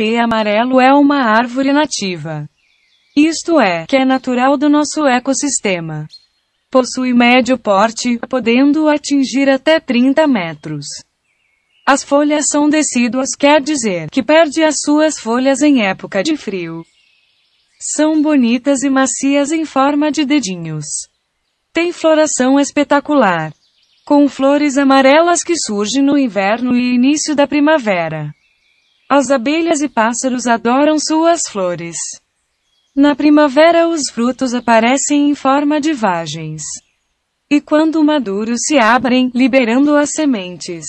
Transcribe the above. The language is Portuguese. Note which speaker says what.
Speaker 1: T amarelo é uma árvore nativa. Isto é, que é natural do nosso ecossistema. Possui médio porte, podendo atingir até 30 metros. As folhas são decíduas, quer dizer, que perde as suas folhas em época de frio. São bonitas e macias em forma de dedinhos. Tem floração espetacular, com flores amarelas que surgem no inverno e início da primavera. As abelhas e pássaros adoram suas flores. Na primavera, os frutos aparecem em forma de vagens. E quando maduros se abrem, liberando as sementes.